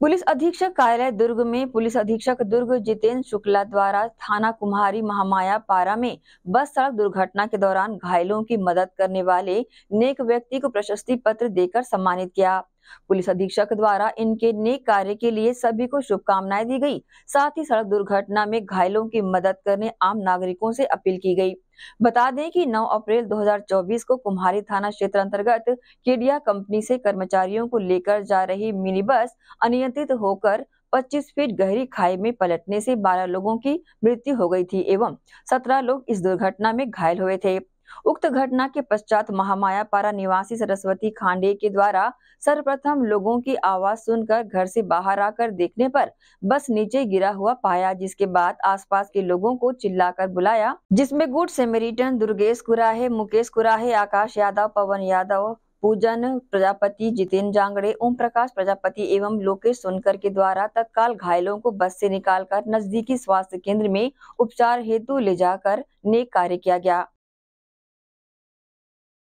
police अधीक्षक कार्यालय दुर्ग में पुलिस अधीक्षक दुर्ग जितेंद्र शुक्ला द्वारा थाना कुम्हारी महामाया पारा में बस सड़क दुर्घटना के दौरान घायलों की मदद करने वाले नेक व्यक्ति को प्रशस्ति पत्र देकर सम्मानित किया पुलिस अधीक्षक द्वारा इनके नेक कार्य के लिए सभी को शुभकामनाएं दी गई साथ ही सड़क दुर्घटना में घायलों की मदद करने आम नागरिकों से अपील की गई बता दें कि 9 अप्रैल 2024 को कुम्हारी थाना क्षेत्र अंतर्गत केडिया कंपनी से कर्मचारियों को लेकर जा रही मिनी बस अनियंत्रित होकर 25 फीट गहरी खाई में पलटने से 12 लोगों की मृत्यु हो गई थी एवं 17 लोग इस दुर्घटना में घायल हुए थे उक्त घटना के पश्चात महामाया पारा निवासी सरस्वती खांडे के द्वारा सर्वप्रथम लोगों की आवाज सुनकर घर से बाहर आकर देखने पर बस नीचे गिरा हुआ पाया जिसके बाद आसपास के लोगों को चिल्लाकर बुलाया जिसमें गुड सेमेरिटन दुर्गेश कुराहे मुकेश कुराहे आकाश यादव पवन यादव पूजन प्रजापति जितेन जांगड़े ओम प्रकाश प्रजापति एवं लोकेश सोनकर के द्वारा तत्काल घायलों को बस से निकालकर नजदीकी स्वास्थ्य केंद्र में उपचार हेतु ले जाकर नेक कार्य किया गया